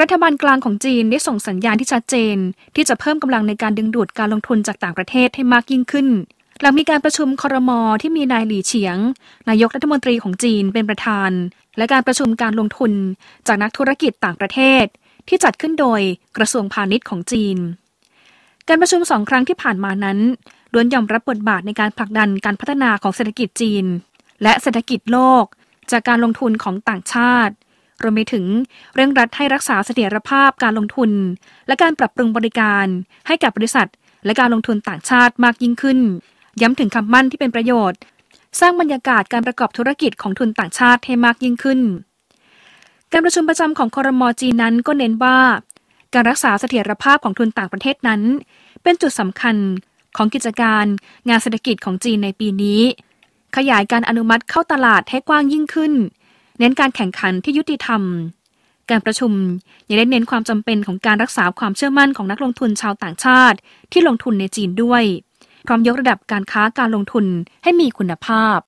รัฐบาลกลางของจีนได้ส่งสัญญาณที่ชัดเจน ที่จะเพิ่มกำลังในการดึงดูด การลงทุนจากต่างประเทศให้มากยิ่งขึ้นหลังมีการประชุมคอรมอที่มีนายหลี่เฉียง นายกรัฐมนตรีของจีนเป็นประธาน และการประชุมการลงทุนจากนักธุรกิจต่างประเทศ ที่จัดขึ้นโดยกระทรวงพาณิชย์ของจีน การประชุมสองครั้งที่ผ่านมานั้นล้วนยอมรับบทบาทในการผลักดันการพัฒนาของเศรษฐกิจจีน และเศรษฐกิจโลก จากการลงทุนของต่างชาติรวมไปถึงเร่งรัดให้รักษาเสถียรภาพการลงทุน และการปรับปรุงบริการให้กับบริษัท และการลงทุนต่างชาติมากยิ่งขึ้น ย้ำถึงคำมั่นที่เป็นประโยชน์ สร้างบรรยากาศการประกอบธุรกิจของทุนต่างชาติให้มากยิ่งขึ้น การประชุมประจำของคอรมอจีนั้นก็เน้นว่า การรักษาเสถียรภาพของทุนต่างประเทศนั้น เป็นจุดสำคัญของกิจการ งานเศรษฐกิจของจีนในปีนี้ ขยายการอนุมัติเข้าตลาดให้กว้างยิ่งขึ้นเน้นการแข่งขันที่ยุติธรรม การประชุมยังได้เน้นความจำเป็นของการรักษาความเชื่อมั่นของนักลงทุนชาวต่างชาติ ที่ลงทุนในจีนด้วยพร้อมยกระดับการค้าการลงทุนให้มีคุณภาพ